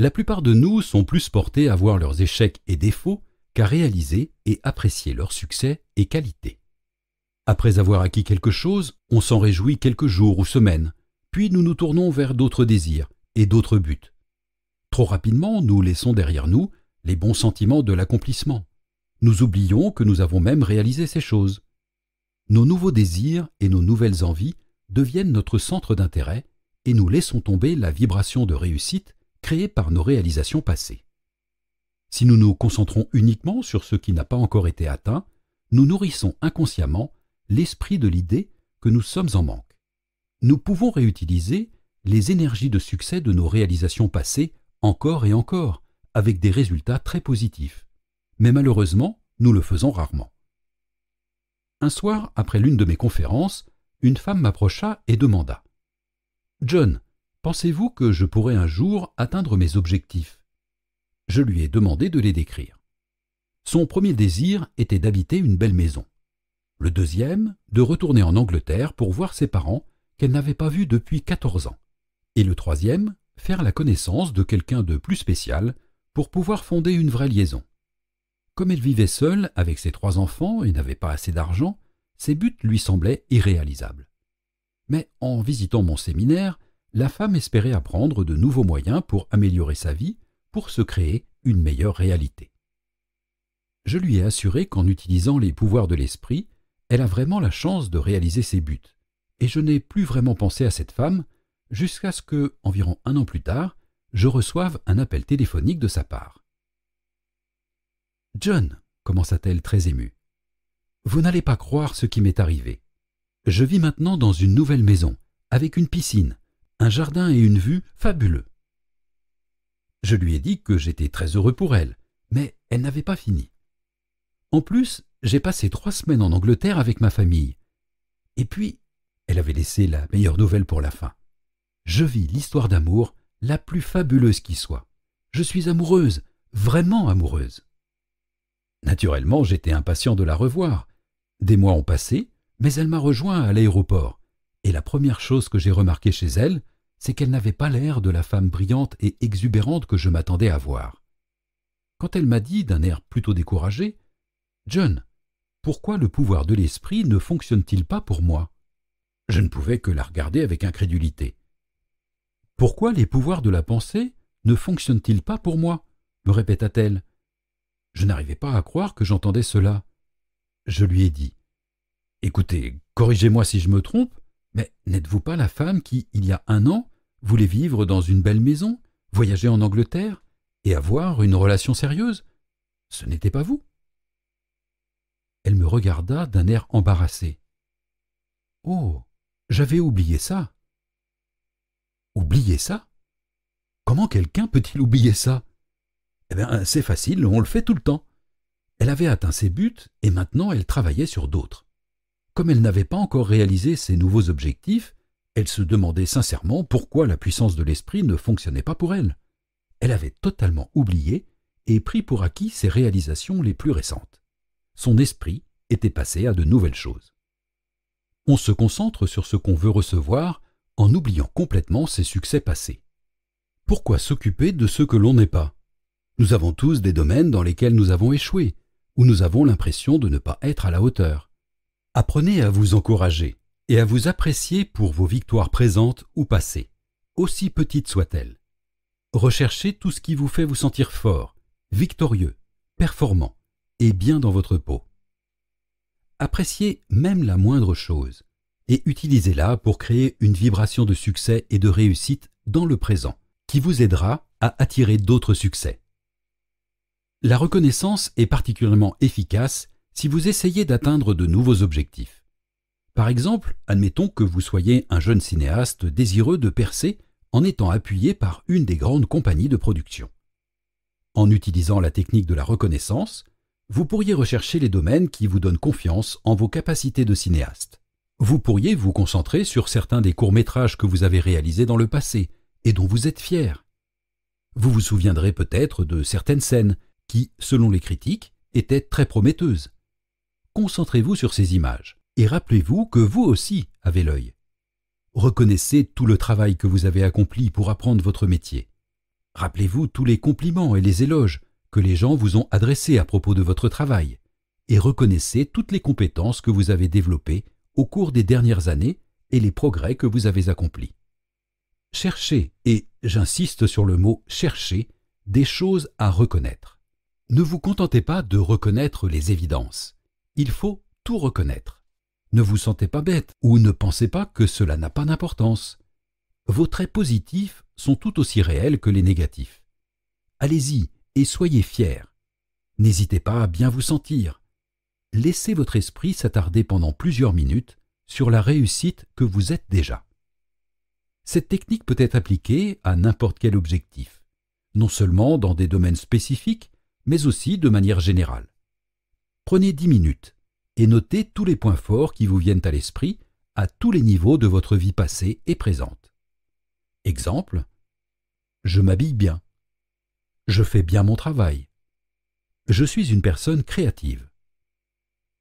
La plupart de nous sont plus portés à voir leurs échecs et défauts qu'à réaliser et apprécier leurs succès et qualités. Après avoir acquis quelque chose, on s'en réjouit quelques jours ou semaines, puis nous nous tournons vers d'autres désirs et d'autres buts. Trop rapidement, nous laissons derrière nous les bons sentiments de l'accomplissement. Nous oublions que nous avons même réalisé ces choses. Nos nouveaux désirs et nos nouvelles envies deviennent notre centre d'intérêt et nous laissons tomber la vibration de réussite créés par nos réalisations passées. Si nous nous concentrons uniquement sur ce qui n'a pas encore été atteint, nous nourrissons inconsciemment l'esprit de l'idée que nous sommes en manque. Nous pouvons réutiliser les énergies de succès de nos réalisations passées encore et encore, avec des résultats très positifs. Mais malheureusement, nous le faisons rarement. Un soir, après l'une de mes conférences, une femme m'approcha et demanda ⁇ John, Pensez-vous que je pourrai un jour atteindre mes objectifs Je lui ai demandé de les décrire. Son premier désir était d'habiter une belle maison. Le deuxième, de retourner en Angleterre pour voir ses parents qu'elle n'avait pas vus depuis 14 ans. Et le troisième, faire la connaissance de quelqu'un de plus spécial pour pouvoir fonder une vraie liaison. Comme elle vivait seule avec ses trois enfants et n'avait pas assez d'argent, ses buts lui semblaient irréalisables. Mais en visitant mon séminaire, la femme espérait apprendre de nouveaux moyens pour améliorer sa vie, pour se créer une meilleure réalité. Je lui ai assuré qu'en utilisant les pouvoirs de l'esprit, elle a vraiment la chance de réaliser ses buts, et je n'ai plus vraiment pensé à cette femme jusqu'à ce que, environ un an plus tard, je reçoive un appel téléphonique de sa part. John, commença-t-elle très émue, vous n'allez pas croire ce qui m'est arrivé. Je vis maintenant dans une nouvelle maison, avec une piscine, un jardin et une vue fabuleux. Je lui ai dit que j'étais très heureux pour elle, mais elle n'avait pas fini. En plus, j'ai passé trois semaines en Angleterre avec ma famille. Et puis, elle avait laissé la meilleure nouvelle pour la fin. Je vis l'histoire d'amour la plus fabuleuse qui soit. Je suis amoureuse, vraiment amoureuse. Naturellement, j'étais impatient de la revoir. Des mois ont passé, mais elle m'a rejoint à l'aéroport et la première chose que j'ai remarquée chez elle, c'est qu'elle n'avait pas l'air de la femme brillante et exubérante que je m'attendais à voir. Quand elle m'a dit, d'un air plutôt découragé, John, pourquoi le pouvoir de l'esprit ne fonctionne-t-il pas pour moi Je ne pouvais que la regarder avec incrédulité. Pourquoi les pouvoirs de la pensée ne fonctionnent-ils pas pour moi me répéta-t-elle. Je n'arrivais pas à croire que j'entendais cela. Je lui ai dit Écoutez, corrigez-moi si je me trompe, mais n'êtes-vous pas la femme qui, il y a un an, voulait vivre dans une belle maison, voyager en Angleterre et avoir une relation sérieuse Ce n'était pas vous Elle me regarda d'un air embarrassé. Oh, j'avais oublié ça. Oublier ça Comment quelqu'un peut-il oublier ça Eh bien, c'est facile, on le fait tout le temps. Elle avait atteint ses buts et maintenant elle travaillait sur d'autres comme elle n'avait pas encore réalisé ses nouveaux objectifs, elle se demandait sincèrement pourquoi la puissance de l'esprit ne fonctionnait pas pour elle. Elle avait totalement oublié et pris pour acquis ses réalisations les plus récentes. Son esprit était passé à de nouvelles choses. On se concentre sur ce qu'on veut recevoir en oubliant complètement ses succès passés. Pourquoi s'occuper de ce que l'on n'est pas Nous avons tous des domaines dans lesquels nous avons échoué, où nous avons l'impression de ne pas être à la hauteur. Apprenez à vous encourager et à vous apprécier pour vos victoires présentes ou passées, aussi petites soient-elles. Recherchez tout ce qui vous fait vous sentir fort, victorieux, performant et bien dans votre peau. Appréciez même la moindre chose et utilisez-la pour créer une vibration de succès et de réussite dans le présent qui vous aidera à attirer d'autres succès. La reconnaissance est particulièrement efficace si vous essayez d'atteindre de nouveaux objectifs. Par exemple, admettons que vous soyez un jeune cinéaste désireux de percer en étant appuyé par une des grandes compagnies de production. En utilisant la technique de la reconnaissance, vous pourriez rechercher les domaines qui vous donnent confiance en vos capacités de cinéaste. Vous pourriez vous concentrer sur certains des courts-métrages que vous avez réalisés dans le passé et dont vous êtes fier. Vous vous souviendrez peut-être de certaines scènes qui, selon les critiques, étaient très prometteuses, concentrez-vous sur ces images et rappelez-vous que vous aussi avez l'œil. Reconnaissez tout le travail que vous avez accompli pour apprendre votre métier. Rappelez-vous tous les compliments et les éloges que les gens vous ont adressés à propos de votre travail et reconnaissez toutes les compétences que vous avez développées au cours des dernières années et les progrès que vous avez accomplis. Cherchez, et j'insiste sur le mot chercher », des choses à reconnaître. Ne vous contentez pas de reconnaître les évidences il faut tout reconnaître. Ne vous sentez pas bête ou ne pensez pas que cela n'a pas d'importance. Vos traits positifs sont tout aussi réels que les négatifs. Allez-y et soyez fiers. N'hésitez pas à bien vous sentir. Laissez votre esprit s'attarder pendant plusieurs minutes sur la réussite que vous êtes déjà. Cette technique peut être appliquée à n'importe quel objectif, non seulement dans des domaines spécifiques, mais aussi de manière générale. Prenez dix minutes et notez tous les points forts qui vous viennent à l'esprit à tous les niveaux de votre vie passée et présente. Exemple Je m'habille bien. Je fais bien mon travail. Je suis une personne créative.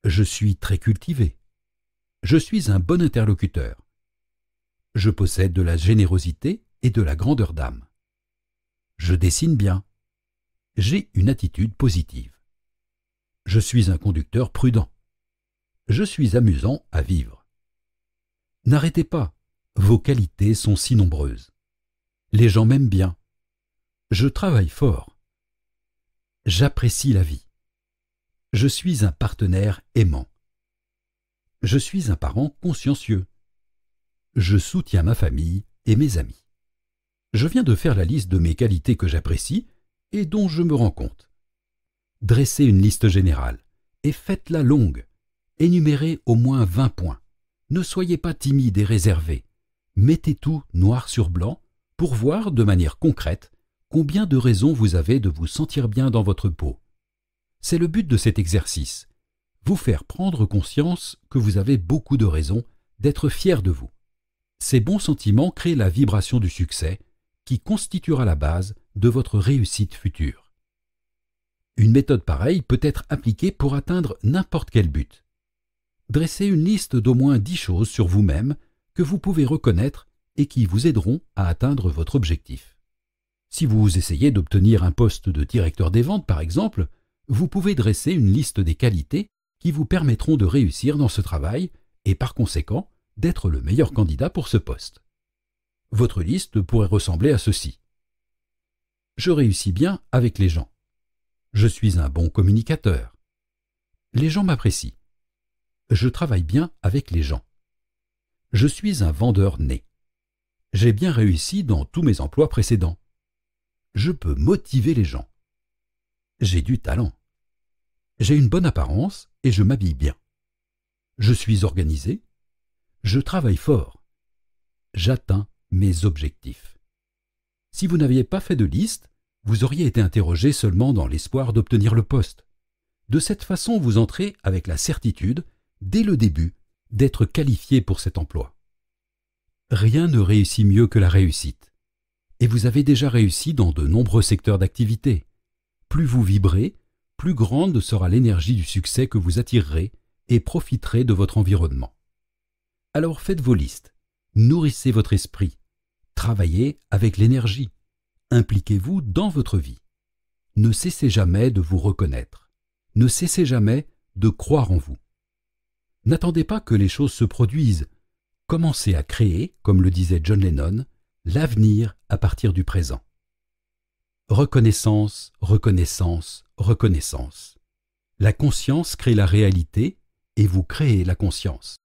Je suis très cultivé. Je suis un bon interlocuteur. Je possède de la générosité et de la grandeur d'âme. Je dessine bien. J'ai une attitude positive. Je suis un conducteur prudent. Je suis amusant à vivre. N'arrêtez pas, vos qualités sont si nombreuses. Les gens m'aiment bien. Je travaille fort. J'apprécie la vie. Je suis un partenaire aimant. Je suis un parent consciencieux. Je soutiens ma famille et mes amis. Je viens de faire la liste de mes qualités que j'apprécie et dont je me rends compte dressez une liste générale, et faites-la longue. Énumérez au moins 20 points. Ne soyez pas timide et réservé. Mettez tout noir sur blanc pour voir de manière concrète combien de raisons vous avez de vous sentir bien dans votre peau. C'est le but de cet exercice, vous faire prendre conscience que vous avez beaucoup de raisons d'être fier de vous. Ces bons sentiments créent la vibration du succès qui constituera la base de votre réussite future. Une méthode pareille peut être appliquée pour atteindre n'importe quel but. Dressez une liste d'au moins 10 choses sur vous-même que vous pouvez reconnaître et qui vous aideront à atteindre votre objectif. Si vous essayez d'obtenir un poste de directeur des ventes, par exemple, vous pouvez dresser une liste des qualités qui vous permettront de réussir dans ce travail et par conséquent d'être le meilleur candidat pour ce poste. Votre liste pourrait ressembler à ceci. Je réussis bien avec les gens. Je suis un bon communicateur. Les gens m'apprécient. Je travaille bien avec les gens. Je suis un vendeur né. J'ai bien réussi dans tous mes emplois précédents. Je peux motiver les gens. J'ai du talent. J'ai une bonne apparence et je m'habille bien. Je suis organisé. Je travaille fort. J'atteins mes objectifs. Si vous n'aviez pas fait de liste, vous auriez été interrogé seulement dans l'espoir d'obtenir le poste. De cette façon, vous entrez avec la certitude, dès le début, d'être qualifié pour cet emploi. Rien ne réussit mieux que la réussite. Et vous avez déjà réussi dans de nombreux secteurs d'activité. Plus vous vibrez, plus grande sera l'énergie du succès que vous attirerez et profiterez de votre environnement. Alors faites vos listes, nourrissez votre esprit, travaillez avec l'énergie, Impliquez-vous dans votre vie. Ne cessez jamais de vous reconnaître. Ne cessez jamais de croire en vous. N'attendez pas que les choses se produisent. Commencez à créer, comme le disait John Lennon, l'avenir à partir du présent. Reconnaissance, reconnaissance, reconnaissance. La conscience crée la réalité et vous créez la conscience.